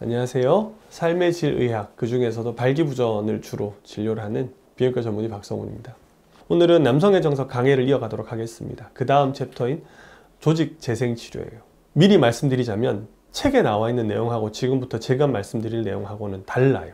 안녕하세요. 삶의 질 의학, 그 중에서도 발기부전을 주로 진료를 하는 비뇨과 전문의 박성훈입니다. 오늘은 남성의 정석 강의를 이어가도록 하겠습니다. 그 다음 챕터인 조직 재생 치료예요. 미리 말씀드리자면 책에 나와 있는 내용하고 지금부터 제가 말씀드릴 내용하고는 달라요.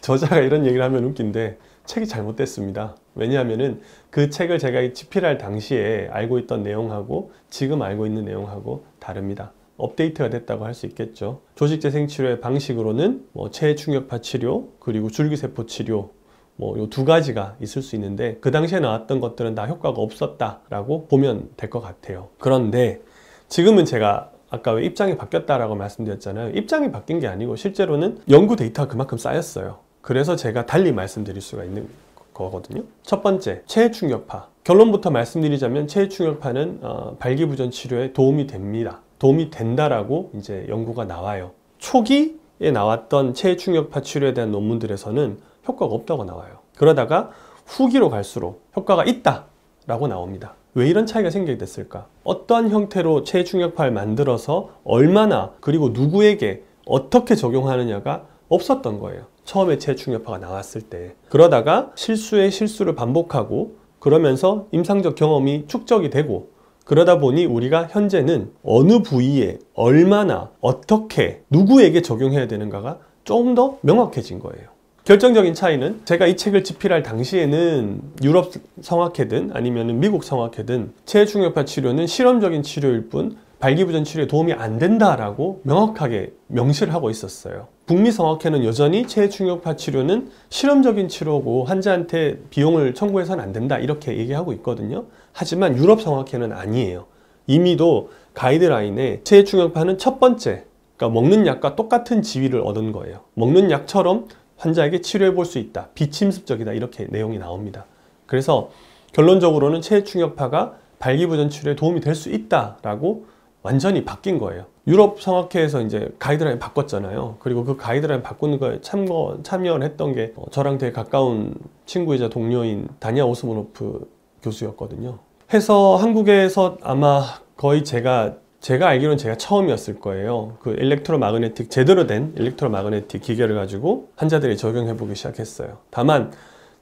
저자가 이런 얘기를 하면 웃긴데 책이 잘못됐습니다. 왜냐하면그 책을 제가 집필할 당시에 알고 있던 내용하고 지금 알고 있는 내용하고 다릅니다. 업데이트가 됐다고 할 수 있겠죠. 조직재생치료의 방식으로는 뭐 체충격파 치료 그리고 줄기세포 치료 뭐요 두 가지가 있을 수 있는데 그 당시에 나왔던 것들은 다 효과가 없었다라고 보면 될 것 같아요. 그런데 지금은 제가 아까 왜 입장이 바뀌었다라고 말씀드렸잖아요. 입장이 바뀐 게 아니고 실제로는 연구 데이터가 그만큼 쌓였어요. 그래서 제가 달리 말씀드릴 수가 있는 거거든요. 첫 번째, 체충격파. 결론부터 말씀드리자면 체충격파는 어, 발기부전 치료에 도움이 됩니다. 도움이 된다라고 이제 연구가 나와요. 초기에 나왔던 체충격파 치료에 대한 논문들에서는 효과가 없다고 나와요. 그러다가 후기로 갈수록 효과가 있다라고 나옵니다. 왜 이런 차이가 생기게 됐을까? 어떠한 형태로 체충격파를 만들어서 얼마나 그리고 누구에게 어떻게 적용하느냐가 없었던 거예요. 처음에 체충격파가 나왔을 때 그러다가 실수에 실수를 반복하고 그러면서 임상적 경험이 축적이 되고 그러다 보니 우리가 현재는 어느 부위에 얼마나 어떻게 누구에게 적용해야 되는가가 조금 더 명확해진 거예요. 결정적인 차이는 제가 이 책을 집필할 당시에는 유럽 성악회든 아니면 미국 성악회든 체중역파 치료는 실험적인 치료일 뿐 발기부전 치료에 도움이 안 된다라고 명확하게 명시를 하고 있었어요. 북미 성악회는 여전히 체중력파 치료는 실험적인 치료고 환자한테 비용을 청구해서는 안 된다 이렇게 얘기하고 있거든요. 하지만 유럽 성악회는 아니에요. 이미도 가이드라인에 체중력파는 첫 번째 그러니까 먹는 약과 똑같은 지위를 얻은 거예요. 먹는 약처럼 환자에게 치료해 볼 수 있다. 비침습적이다 이렇게 내용이 나옵니다. 그래서 결론적으로는 체중력파가 발기부전 치료에 도움이 될 수 있다라고 완전히 바뀐 거예요. 유럽 성악회에서 이제 가이드라인 바꿨잖아요. 그리고 그 가이드라인 바꾸는 거에 참거, 참여를 했던 게 어, 저랑 되게 가까운 친구이자 동료인 다니아 오스모노프 교수였거든요. 해서 한국에서 아마 거의 제가 제가 알기로는 제가 처음이었을 거예요. 그 일렉트로 마그네틱 제대로 된 일렉트로 마그네틱 기계를 가지고 환자들이 적용해 보기 시작했어요. 다만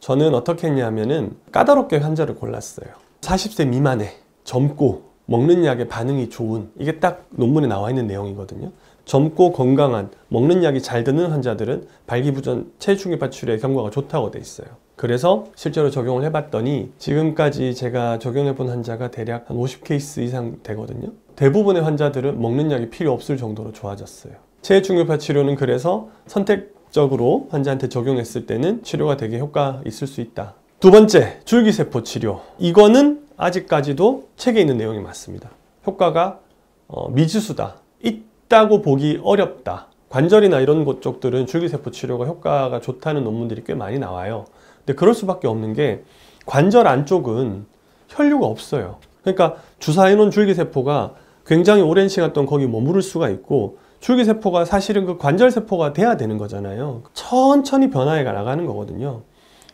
저는 어떻게 했냐면은 까다롭게 환자를 골랐어요. 40세 미만에 젊고 먹는 약에 반응이 좋은 이게 딱 논문에 나와 있는 내용이거든요. 젊고 건강한 먹는 약이 잘드는 환자들은 발기부전 체중계파 치료의 경과가 좋다고 돼 있어요. 그래서 실제로 적용을 해봤더니 지금까지 제가 적용해본 환자가 대략 한 50케이스 이상 되거든요. 대부분의 환자들은 먹는 약이 필요 없을 정도로 좋아졌어요. 체중계파 치료는 그래서 선택적으로 환자한테 적용했을 때는 치료가 되게 효과 있을 수 있다. 두 번째, 줄기세포 치료. 이거는 아직까지도 책에 있는 내용이 맞습니다. 효과가 어, 미지수다. 있다고 보기 어렵다. 관절이나 이런 곳 쪽들은 줄기세포 치료가 효과가 좋다는 논문들이 꽤 많이 나와요. 근데 그럴 수밖에 없는 게 관절 안쪽은 혈류가 없어요. 그러니까 주사해놓은 줄기세포가 굉장히 오랜 시간 동안 거기 머무를 수가 있고 줄기세포가 사실은 그 관절세포가 돼야 되는 거잖아요. 천천히 변화해가 나가는 거거든요.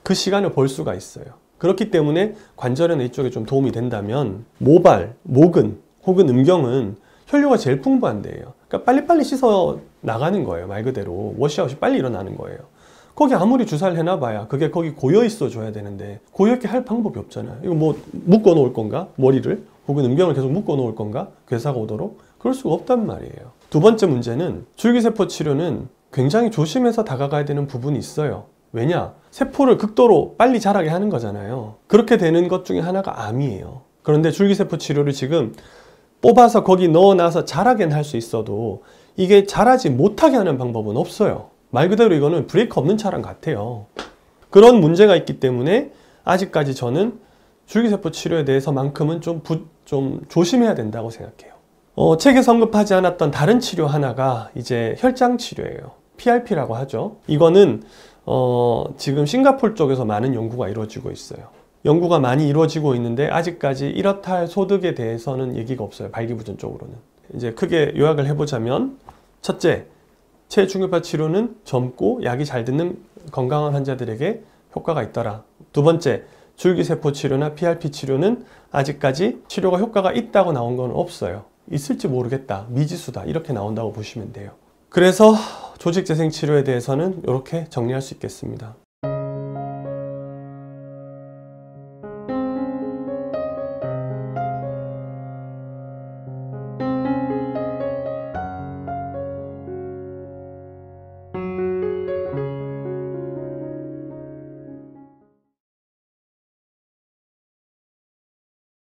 그 시간을 볼 수가 있어요. 그렇기 때문에 관절이나 이쪽에 좀 도움이 된다면 모발, 목은 혹은 음경은 혈류가 제일 풍부한 데요 그러니까 빨리빨리 씻어 나가는 거예요. 말 그대로 워시아웃이 빨리 일어나는 거예요. 거기 아무리 주사를 해놔봐야 그게 거기 고여 있어 줘야 되는데 고여 있게 할 방법이 없잖아요. 이거 뭐 묶어 놓을 건가? 머리를 혹은 음경을 계속 묶어 놓을 건가? 괴사가 오도록 그럴 수가 없단 말이에요. 두 번째 문제는 줄기세포 치료는 굉장히 조심해서 다가가야 되는 부분이 있어요. 왜냐? 세포를 극도로 빨리 자라게 하는 거잖아요. 그렇게 되는 것 중에 하나가 암이에요. 그런데 줄기세포 치료를 지금 뽑아서 거기 넣어놔서 자라게는할 수 있어도 이게 자라지 못하게 하는 방법은 없어요. 말 그대로 이거는 브레이크 없는 차랑 같아요. 그런 문제가 있기 때문에 아직까지 저는 줄기세포 치료에 대해서만큼은 좀, 부, 좀 조심해야 된다고 생각해요. 어, 책에 언급하지 않았던 다른 치료 하나가 이제 혈장 치료예요. PRP라고 하죠. 이거는 어, 지금 싱가폴 쪽에서 많은 연구가 이루어지고 있어요. 연구가 많이 이루어지고 있는데 아직까지 이렇다 할 소득에 대해서는 얘기가 없어요. 발기부전 쪽으로는. 이제 크게 요약을 해보자면 첫째, 체중요파 치료는 젊고 약이 잘 듣는 건강한 환자들에게 효과가 있더라. 두 번째, 줄기세포 치료나 PRP 치료는 아직까지 치료가 효과가 있다고 나온 건 없어요. 있을지 모르겠다. 미지수다. 이렇게 나온다고 보시면 돼요. 그래서 조직재생치료에 대해서는 이렇게 정리할 수 있겠습니다.